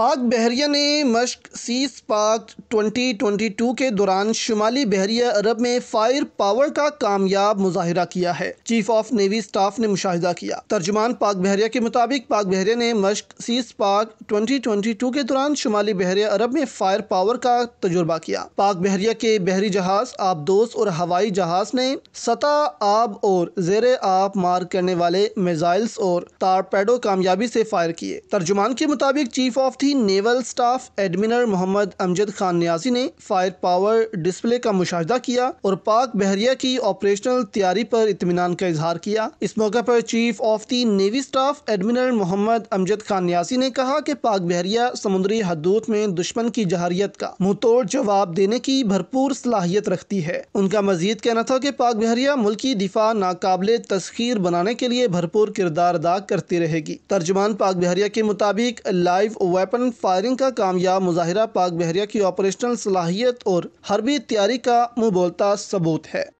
पाक बहरिया ने मश्क सीस पाक 2022 के दौरान शुमाली बहरिया अरब में फायर पावर का कामयाब मुजाहरा किया है चीफ ऑफ नेवी स्टाफ ने मुशाहिदा किया तर्जुमान पाक बहरिया के मुताबिक पाक बहरिया ने मश्क सीस पाक 2022 के दौरान शुमाली बहरिया अरब में फायर पावर का तजुर्बा किया पाक बहरिया के बहरी जहाज दोस्त और हवाई जहाज ने सतह आब और जेर आब मार करने वाले मिजाइल्स और तारपेडो कामयाबी से फायर किए तर्जुमान के मुताबिक चीफ ऑफ यूएसआईएससी naval staff admiral Mohammad Amjad Khan Niazi ने फायर पावर डिस्प्ले का मुशाह किया और पाक बहरिया की ऑपरेशनल तैयारी पर इतमान का इजहार किया इस मौके पर chief of the navy staff admiral Mohammad Amjad Khan Niazi ने कहा कि पाक बहरिया समुद्री हदूत में दुश्मन की जहारियत का मुंह जवाब देने की भरपूर सलाहियत रखती है उनका मजीद कहना था कि पाक बहरिया मुल्की दिफा नाकाबले तस्खीर बनाने के लिए भरपूर किरदार अदा करती रहेगी तर्जमान पाक बहरिया के मुताबिक लाइव वेब वेपन फायरिंग का कामयाब मुजाहरा पाक बहरिया की ऑपरेशनल सलाहियत और हरबी तैयारी का मुंह बोलता सबूत है